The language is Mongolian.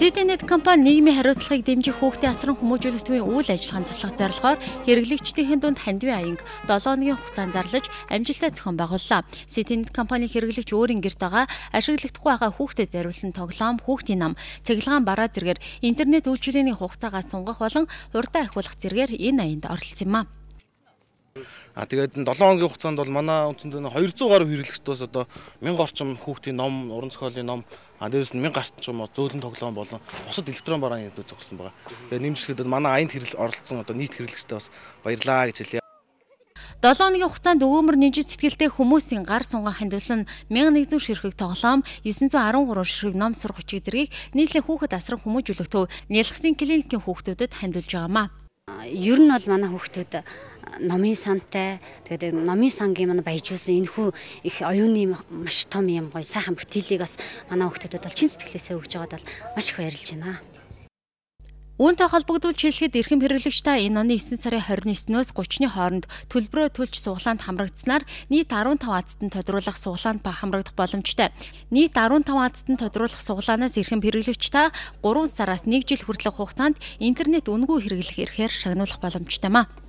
CDNet компани нийгмийн хариуцлагыг дэмжих хүүхдийн асран хүмүүжүүлэх төвийн үйл ажиллагааны туслах зорилгоор хэрэглэгчдийн дунд хандвийн аянг 7 өдрийн хугацаанд зарлаж амжилттай зохион байгууллаа. CDNet компани хэрэглэгч өөрийн гэрт байгаа ашиглахдаггүй байгаа хүүхдэд зориулсан тоглоом, хүүхдийн нам, цэглэгаан бараа зэрэгэр интернет үйлчилгээний хугацаагаа сунгах болон хурдан ахиулах зэрэгээр энэ аянд оролцсон юм аа. А тэгээд 7 хоногийн хугацаанд бол манай үндсэндээ 200 гаруй хэрэглэгчдээс одоо 1000 орчим хүүхдийн ном, уран зохиолын ном, а дээрээс нь 1000 орчим зөөлөн тоглоом болон бусад электрон барааны зүйл зогссон байгаа. Тэгээд нэмжлэхэд манай аянд хэрэл оролцсон одоо нийт хэрэглэгчтэй бас баярлаа гэж хэлье. 7 өдрийн хугацаанд өвөөмөр нэмжит сэтгэлтэй хүмүүсийн гар сунгаа хандилсан 1100 ширхэг тоглоом, 913 ширхэг ном сурах хүчиг зэргийг нийслэл хүүхэд асран хүмүүжүүлэгтөө Нэлхсэн клиникийн хүүхдүүдэд хандилж байгаамаа. Ер нь бол манай хүүхдүүд номын сантай тэгээд номын сангийн манай баяжуулсан энэхүү их оюуны маш том юм гоё сайхан бүтээлийг бас манай хүүхдүүдэд бол чин сэтгэлээсээ өгж байгаад бол маш их баярлж байна. Үүнтэй холбогдуулж хэлэхэд эрхэм хэрэглэгч та энэ оны 9 сарын 29-ноос 30-ны хооронд төлбөрөө төлж суглаанд хамрагдсанаар нийт 15 азад нь тодруулах суглаанд ба хамрагдах боломжтой. Нийт 15 азад нь тодруулах суглаанаас эрхэм хэрэглэгч та 3 сараас 1 жил хүртэлх хугацаанд интернет үнэгүй хэрэглэх эрхээр шагнуулах боломжтой маа.